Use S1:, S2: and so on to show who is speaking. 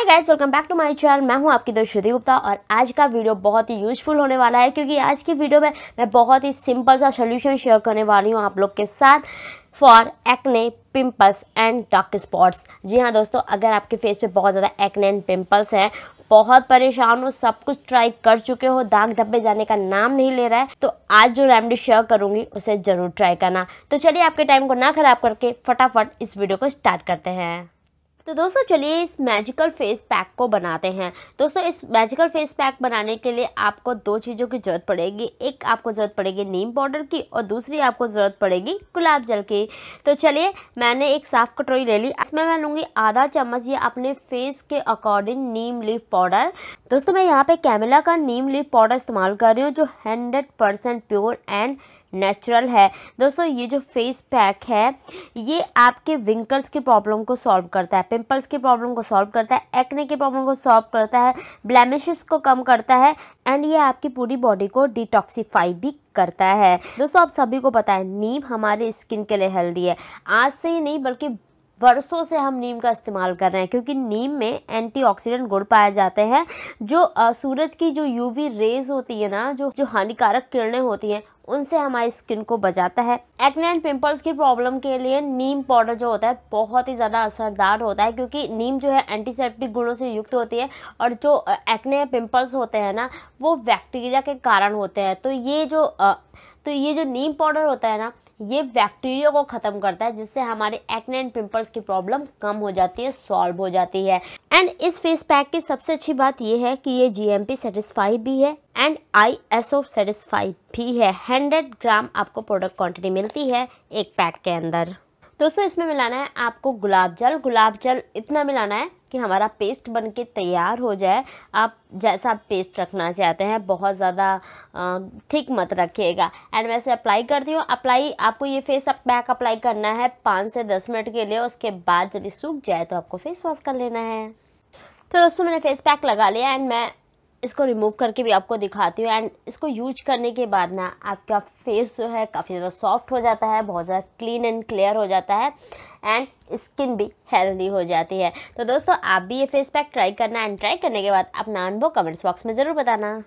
S1: hi guys welcome back to my channel मैं हूं आपकी दोस्त श्रुति गुप्ता और आज का वीडियो बहुत ही यूजफुल होने वाला है क्योंकि आज की वीडियो में मैं बहुत ही सिंपल सा सोल्यूशन शेयर करने वाली हूं आप लोग के साथ for acne pimples and dark spots जी हाँ दोस्तों अगर आपके फेस पे बहुत ज़्यादा एक्ने एंड पिम्पल्स हैं बहुत परेशान हो सब कुछ ट्राई कर चुके हो दाग धब्बे जाने का नाम नहीं ले रहा है तो आज जो रेमडी शेयर करूँगी उसे ज़रूर ट्राई करना तो चलिए आपके टाइम को ना खराब करके फटाफट इस वीडियो को स्टार्ट करते हैं तो दोस्तों चलिए इस मैजिकल फेस पैक को बनाते हैं दोस्तों इस मैजिकल फेस पैक बनाने के लिए आपको दो चीज़ों की ज़रूरत पड़ेगी एक आपको ज़रूरत पड़ेगी नीम पाउडर की और दूसरी आपको ज़रूरत पड़ेगी गुलाब जल की तो चलिए मैंने एक साफ़ कटोरी ले ली इसमें मैं लूँगी आधा चम्मच ये अपने फेस के अकॉर्डिंग नीम लीफ पाउडर दोस्तों मैं यहाँ पर कैमिला का नीम लीफ पाउडर इस्तेमाल कर रही हूँ जो हंड्रेड प्योर एंड नेचुरल है दोस्तों ये जो फेस पैक है ये आपके विंकल्स की प्रॉब्लम को सॉल्व करता है पिंपल्स की प्रॉब्लम को सॉल्व करता है एक्ने की प्रॉब्लम को सॉल्व करता है ब्लैमिशेस को कम करता है एंड ये आपकी पूरी बॉडी को डिटॉक्सीफाई भी करता है दोस्तों आप सभी को पता है नीम हमारे स्किन के लिए हेल्दी है आज से ही नहीं बल्कि वर्षों से हम नीम का इस्तेमाल कर रहे हैं क्योंकि नीम में एंटीऑक्सीडेंट गुण पाए जाते हैं जो सूरज की जो यूवी रेज होती है ना जो जो हानिकारक किरणें होती हैं उनसे हमारी स्किन को बचाता है एक्ने एंड पिंपल्स की प्रॉब्लम के लिए नीम पाउडर जो होता है बहुत ही ज़्यादा असरदार होता है क्योंकि नीम जो है एंटीसेप्टिक गुणों से युक्त होती है और जो एक्ने पिंपल्स होते हैं ना वो बैक्टीरिया के कारण होते हैं तो ये जो तो ये जो नीम पाउडर होता है ना ये बैक्टीरिया को ख़त्म करता है जिससे हमारे एक्ने एंड पिंपल्स की प्रॉब्लम कम हो जाती है सॉल्व हो जाती है एंड इस फेस पैक की सबसे अच्छी बात यह है कि ये जीएमपी सेटिस्फाई भी है and I S O satisfy भी है हंड्रेड ग्राम आपको प्रोडक्ट क्वांटिटी मिलती है एक पैक के अंदर दोस्तों इसमें मिलाना है आपको गुलाब जल गुलाब जल इतना मिलाना है कि हमारा पेस्ट बन के तैयार हो जाए आप जैसा पेस्ट रखना चाहते हैं बहुत ज़्यादा थिक मत रखिएगा एंड मैं इसे अप्लाई करती हूँ अप्लाई आपको ये फेस अप पैक अप्लाई करना है पाँच से दस मिनट के लिए उसके बाद जब ये सूख जाए तो आपको फेस वॉश कर लेना है तो दोस्तों मैंने फेस पैक लगा लिया एंड मैं इसको रिमूव करके भी आपको दिखाती हूँ एंड इसको यूज करने के बाद ना आपका फेस जो है काफ़ी ज़्यादा सॉफ्ट हो जाता है बहुत ज़्यादा क्लीन एंड क्लियर हो जाता है एंड स्किन भी हेल्दी हो जाती है तो दोस्तों आप भी ये फेस पैक ट्राई करना एंड ट्राई करने के बाद अपना अनुभव कमेंट्स बॉक्स में ज़रूर बताना